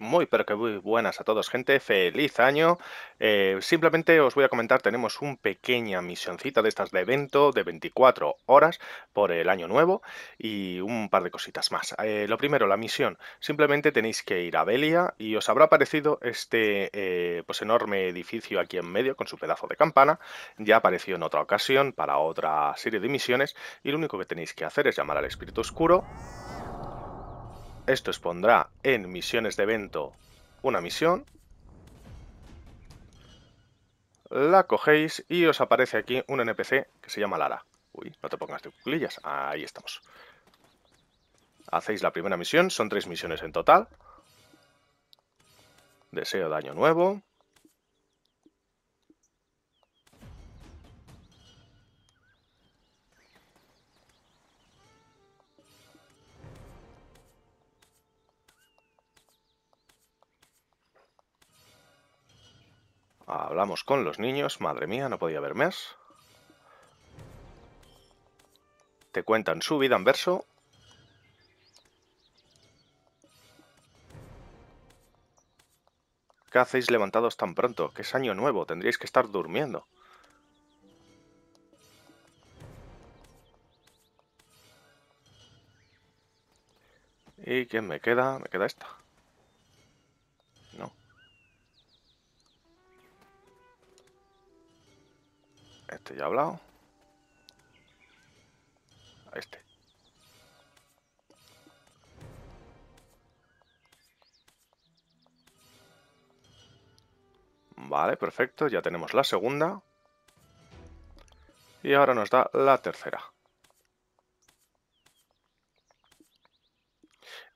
Muy, pero que muy buenas a todos, gente. Feliz año. Eh, simplemente os voy a comentar, tenemos una pequeña misioncita de estas de evento de 24 horas por el año nuevo y un par de cositas más. Eh, lo primero, la misión. Simplemente tenéis que ir a Belia y os habrá aparecido este eh, pues, enorme edificio aquí en medio con su pedazo de campana. Ya apareció en otra ocasión para otra serie de misiones y lo único que tenéis que hacer es llamar al espíritu oscuro esto os pondrá en misiones de evento una misión. La cogéis y os aparece aquí un NPC que se llama Lara. Uy, no te pongas de cuclillas. Ahí estamos. Hacéis la primera misión. Son tres misiones en total. Deseo daño nuevo. Hablamos con los niños. Madre mía, no podía haber más. Te cuentan su vida en verso. ¿Qué hacéis levantados tan pronto? Que es año nuevo, tendríais que estar durmiendo. ¿Y quién me queda? Me queda esta. Este ya ha hablado. Este. Vale, perfecto. Ya tenemos la segunda. Y ahora nos da la tercera.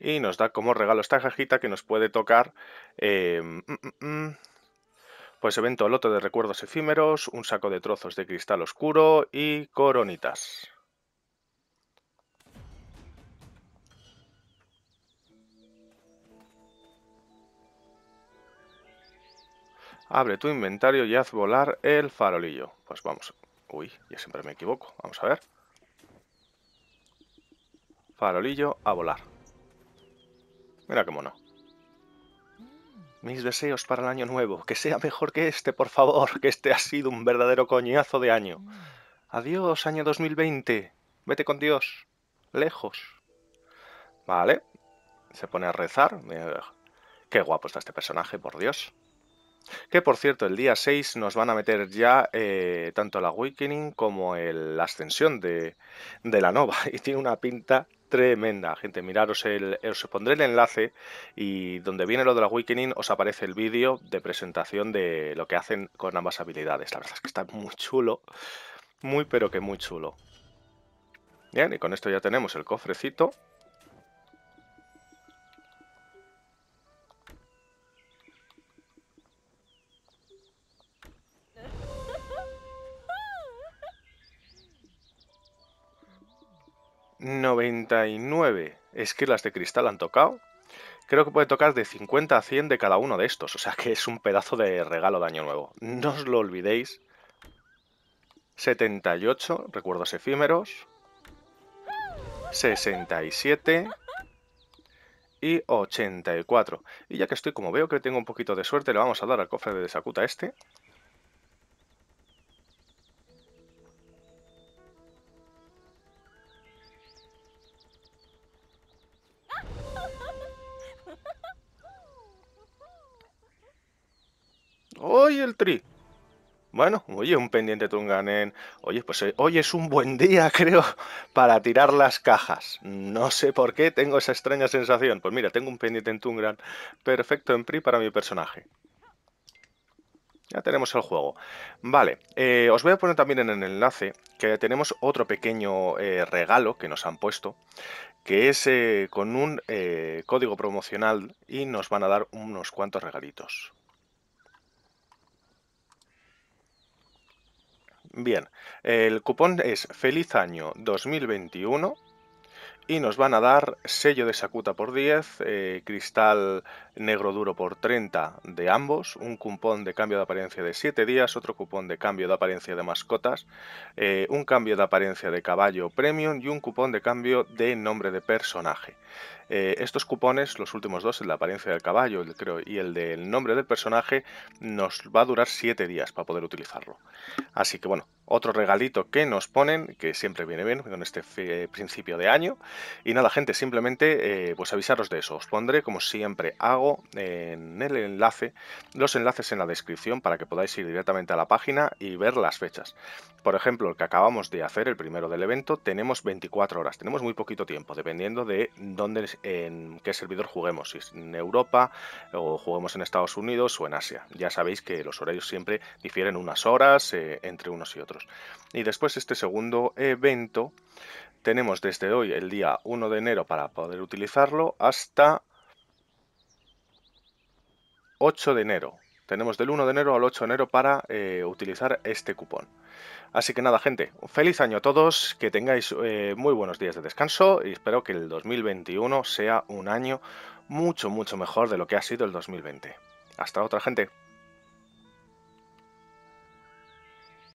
Y nos da como regalo esta cajita que nos puede tocar... Eh, mm, mm, mm, pues evento loto de recuerdos efímeros, un saco de trozos de cristal oscuro y coronitas. Abre tu inventario y haz volar el farolillo. Pues vamos. Uy, ya siempre me equivoco. Vamos a ver. Farolillo a volar. Mira cómo no mis deseos para el año nuevo. Que sea mejor que este, por favor, que este ha sido un verdadero coñazo de año. Mm. Adiós, año 2020. Vete con Dios. Lejos. Vale. Se pone a rezar. Qué guapo está este personaje, por Dios. Que por cierto, el día 6 nos van a meter ya eh, tanto el Awakening como el, la Ascensión de, de la Nova. Y tiene una pinta tremenda, gente. Miraros el. Os pondré el enlace y donde viene lo de la Awakening os aparece el vídeo de presentación de lo que hacen con ambas habilidades. La verdad es que está muy chulo. Muy, pero que muy chulo. Bien, y con esto ya tenemos el cofrecito. 99 esquirlas de cristal han tocado. Creo que puede tocar de 50 a 100 de cada uno de estos, o sea que es un pedazo de regalo de año nuevo. No os lo olvidéis. 78, recuerdos efímeros. 67 y 84. Y ya que estoy, como veo que tengo un poquito de suerte, le vamos a dar al cofre de Desacuta este. hoy el tri? Bueno, oye, un pendiente Tunganen. Oye, pues eh, hoy es un buen día, creo, para tirar las cajas. No sé por qué tengo esa extraña sensación. Pues mira, tengo un pendiente en Tungran perfecto en PRI para mi personaje. Ya tenemos el juego. Vale, eh, os voy a poner también en el enlace que tenemos otro pequeño eh, regalo que nos han puesto, que es con un código promocional y nos van a dar unos cuantos regalitos. Bien, el cupón es Feliz Año 2021 y nos van a dar sello de Sakuta por 10, eh, cristal negro duro por 30 de ambos, un cupón de cambio de apariencia de 7 días, otro cupón de cambio de apariencia de mascotas, eh, un cambio de apariencia de caballo premium y un cupón de cambio de nombre de personaje. Eh, estos cupones, los últimos dos, el de apariencia del caballo creo, y el del nombre del personaje, nos va a durar 7 días para poder utilizarlo. Así que bueno, otro regalito que nos ponen, que siempre viene bien con este eh, principio de año. Y nada, gente, simplemente eh, pues avisaros de eso. Os pondré, como siempre hago, en el enlace, los enlaces en la descripción para que podáis ir directamente a la página y ver las fechas. Por ejemplo, el que acabamos de hacer, el primero del evento, tenemos 24 horas, tenemos muy poquito tiempo, dependiendo de dónde, en qué servidor juguemos, si es en Europa o juguemos en Estados Unidos o en Asia. Ya sabéis que los horarios siempre difieren unas horas eh, entre unos y otros. Y después este segundo evento tenemos desde hoy, el día 1 de enero, para poder utilizarlo, hasta 8 de enero. Tenemos del 1 de enero al 8 de enero para eh, utilizar este cupón. Así que nada, gente, feliz año a todos, que tengáis eh, muy buenos días de descanso y espero que el 2021 sea un año mucho, mucho mejor de lo que ha sido el 2020. Hasta otra gente.